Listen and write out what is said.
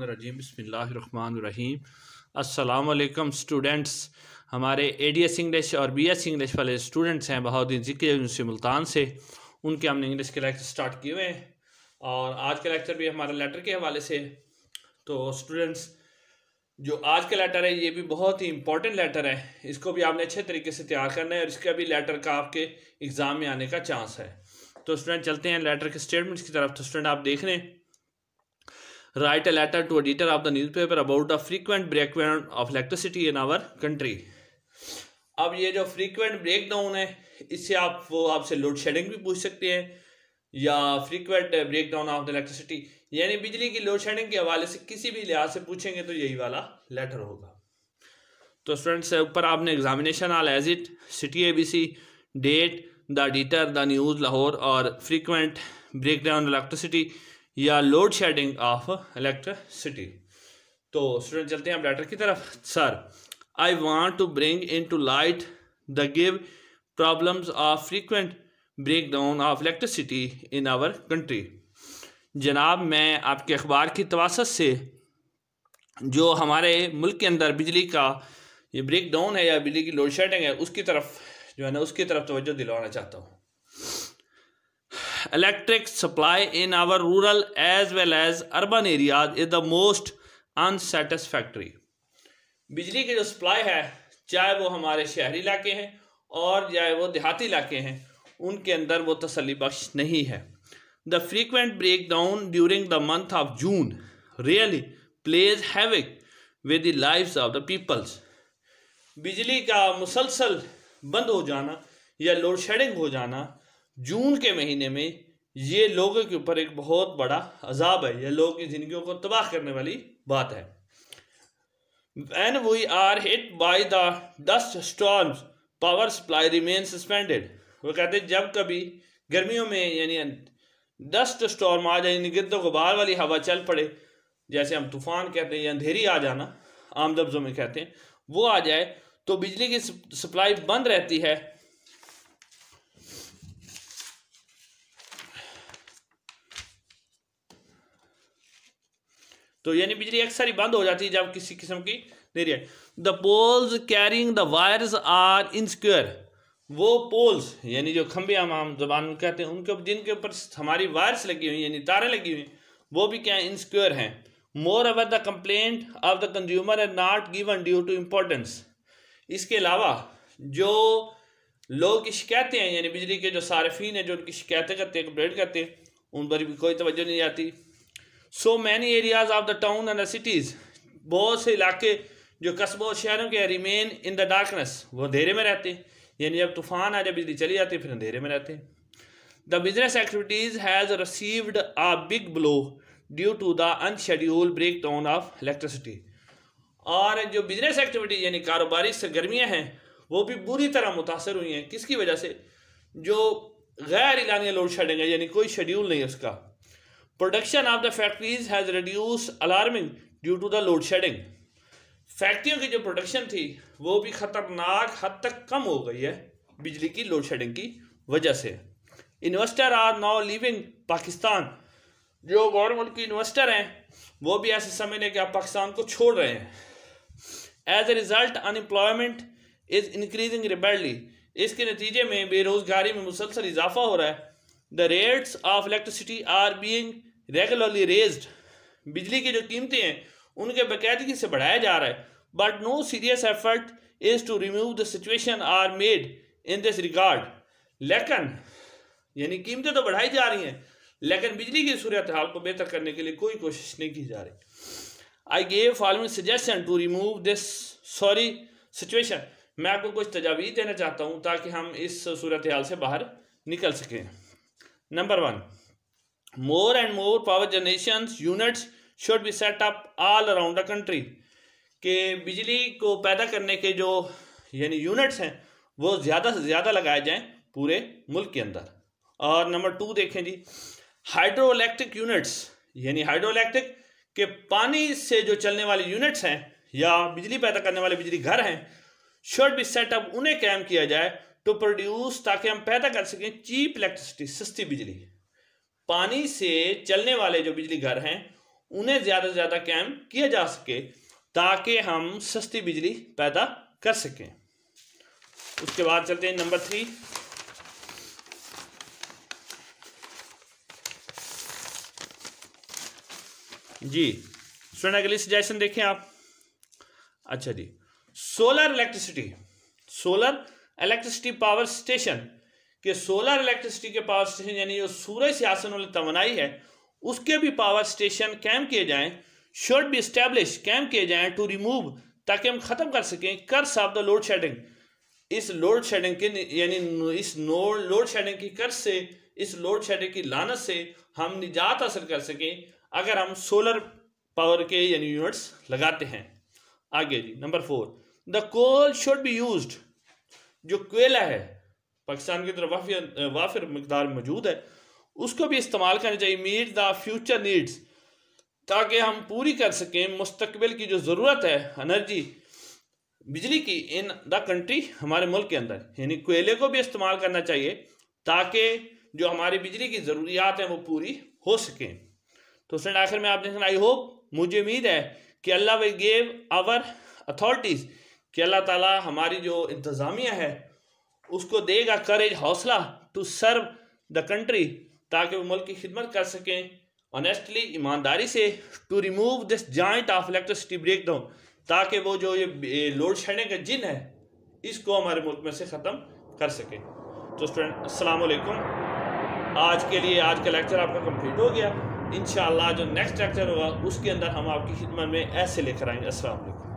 रजीम बसमीम अल्लाम स्टूडेंट्स हमारे ए डी एस इंग्लिश और बी एस इंग्लिश वाले स्टूडेंट्स हैं बहाद्दीन जिक्र यूनिवर्सिटी मुल्तान से उनके हमने इंग्लिश के लेक्चर स्टार्ट किए हुए हैं और आज का लेक्चर भी हमारे लेटर के हवाले से तो स्टूडेंट्स जो आज का लेटर है ये भी बहुत ही इंपॉर्टेंट लेटर है इसको भी आपने अच्छे तरीके से तैयार करना है और इसका भी लेटर का आपके एग्ज़ाम में आने का चांस है तो स्टूडेंट चलते हैं लेटर के स्टेटमेंट्स की तरफ तो स्टूडेंट आप देख रहे हैं write a letter to editor of the newspaper about the frequent breakdown of electricity in our country अब ये जो frequent breakdown है इससे आप वो आपसे load shedding भी पूछ सकते हैं या frequent breakdown of the electricity यानी बिजली की load shedding के हवाले से किसी भी लिहाज से पूछेंगे तो यही वाला लेटर होगा तो स्टूडेंट्स ऊपर आपने examination all as it city A B C date the editor the news Lahore और फ्रीक्वेंट ब्रेकडाउन इलेक्ट्रिसिटी या लोड शेडिंग ऑफ इलेक्ट्रिसिटी तो स्टूडेंट चलते हैं आप डाटा की तरफ sir I want to bring in to light the give problems of frequent break down of electricity in our country जनाब मैं आपके अखबार की तवासत से जो हमारे मुल्क के अंदर बिजली का ये ब्रेक डाउन है या बिजली की लोड शेडिंग है उसकी तरफ जो है ना उसकी तरफ तोज्जो दिलवाना चाहता हूँ electric supply in our rural as well as urban areas is the most unsatisfactory बिजली की जो सप्लाई है चाहे वो हमारे शहरी इलाके हैं और चाहे वो देहाती इलाके हैं उनके अंदर वो तसली बख्श नहीं है the frequent break down during the month of June really plays havoc with the life of the peoples बिजली का मुसलसल बंद हो जाना या लोड शेडिंग हो जाना जून के महीने में ये लोगों के ऊपर एक बहुत बड़ा अजाब है यह लोगों की जिंदगी को तबाह करने वाली बात है and we are hit by the dust storms power supply remain suspended वो कहते हैं जब कभी गर्मियों में यानी डस्ट स्टॉर्म आ जाए यानी को गुबार वाली हवा चल पड़े जैसे हम तूफान कहते हैं या अंधेरी आ जाना आम लफ्ज़ों में कहते हैं वो आ जाए तो बिजली की सप्लाई बंद रहती है तो यानी बिजली अक्सर ही बंद हो जाती है जब किसी किस्म की रही है the poles carrying the wires are insecure वो पोल्स यानी जो खंभे हम आम जबान में कहते हैं उनके जिनके ऊपर हमारी वायर्स लगी हुई यानी तारें लगी हुई वो भी क्या इन स्क्वेयर हैं moreover the complaint of the consumer and not given due to importance इसके अलावा जो लोग की शिकायतें हैं यानी बिजली के जो सार्फिन हैं जो उनकी शिकायतें करते हैं कंप्लेंट करते हैं उन पर भी कोई तोज्जो नहीं आती so many areas of the town and the cities बहुत से इलाके जो कस्बों और शहरों के रिमेन इन द डार्कनेस वो अंधेरे में रहते हैं यानी जब तूफान आ जाए बिजली चली जाती है फिर अंधेरे में रहते हैं the business activities has received a big blow due to the unschedule break down of electricity और जो बिजनेस एक्टिविटीज यानी कारोबारी सरगर्मियाँ हैं वो भी बुरी तरह मुतासर हुई हैं किसकी वजह से जो गैर इलानिया लोड शेडिंग है यानी कोई शेड्यूल नहीं है उसका production of the factories has reduce alarming due to the load shedding फैक्ट्रियों की जो प्रोडक्शन थी वो भी ख़तरनाक हद तक कम हो गई है बिजली की लोड शेडिंग की वजह से investor are now living Pakistan जो गौर मुल्क के इन्वेस्टर हैं वो भी ऐसे समझ लें कि आप पाकिस्तान को छोड़ रहे हैं as a result unemployment is increasing rapidly इसके नतीजे में बेरोज़गारी में मुसलसल इजाफा हो रहा है the rates of electricity are being regularly raise बिजली की जो कीमतें हैं उनके बकायदगी से बढ़ाया जा रहा है but no serious effort is to remove the situation are made in this regard लेकिन यानी कीमतें तो बढ़ाई जा रही हैं लेकिन बिजली की सूरत हाल को बेहतर करने के लिए कोई कोशिश नहीं की जा रही I gave following suggestion to remove this sorry situation मैं आपको कुछ तजावीज़ देना चाहता हूँ ताकि हम इस सूरत हाल से बाहर निकल सकें number one more and more power generations units should be set up all around the country कि बिजली को पैदा करने के जो यानी यूनिट्स हैं वो ज़्यादा से ज़्यादा लगाए जाएं पूरे मुल्क के अंदर और नंबर टू देखें जी हाइड्रो इलेक्ट्रिक यूनिट्स यानी हाइड्रो इलेक्ट्रिक के पानी से जो चलने वाले यूनिट्स हैं या बिजली पैदा करने वाले बिजली घर हैं शुड बी सेटअप उन्हें कैम किया जाए टू तो प्रोड्यूस ताकि हम पैदा कर सकें चीप इलेक्ट्रिसिटी सस्ती बिजली पानी से चलने वाले जो बिजली घर हैं उन्हें ज़्यादा से ज़्यादा कैम किया जा सके ताकि हम सस्ती बिजली पैदा कर सकें उसके बाद चलते हैं नंबर थ्री जी सुन अगली सजेशन देखें आप अच्छा जी solar electricity solar electricity power station कि सोलर इलेक्ट्रिसिटी के पावर स्टेशन यानी जो सूरज से आसन वाली तोनाई है उसके भी पावर स्टेशन कैम किए जाएं शुड भी इस्टेब्लिश कैम किए जाएं टू रिमूव ताकि हम ख़त्म कर सकें curse of the load shedding इस लोड शेडिंग के यानी इस लोड शेडिंग की कर्ज से इस लोड शेडिंग की लानत से हम निजात हासिल कर सकें अगर हम सोलर पावर के यानी यूनिट्स लगाते हैं आगे जी number four the coal should be use जो कोयला है पाकिस्तान की तरफ वाफिर मकदार मौजूद है उसको भी इस्तेमाल करना चाहिए मीट द फ्यूचर नीड्स ताकि हम पूरी कर सकें मुस्तबिल की जो ज़रूरत है एनर्जी बिजली की इन द कंट्री हमारे मुल्क के अंदर यानी कोयले को भी इस्तेमाल करना चाहिए ताकि जो हमारी बिजली की ज़रूरियात हैं वो पूरी हो सकें तो फ्रेंड आखिर में आपने सुना आई होप मुझे उम्मीद है कि अल्लाह वे गेव आवर अथॉरिटीज़ कि अल्लाह ताली हमारी जो इंतज़ामिया है उसको देगा करेज हौसला टू सर्व द कंट्री ताकि वो मुल्क की खिदमत कर सकें ऑनेस्टली ईमानदारी से to remove this joint of electricity break down ताकि वो जो ये लोड शेडिंग का जिन है इसको हमारे मुल्क में से ख़त्म कर सकें तो स्टूडेंट असलकुम आज के लिए आज का लेक्चर आपका कंप्लीट हो गया इन जो नेक्स्ट लेक्चर होगा उसके अंदर हम आपकी खिदमत में ऐसे लेकर आएंगे असलकुम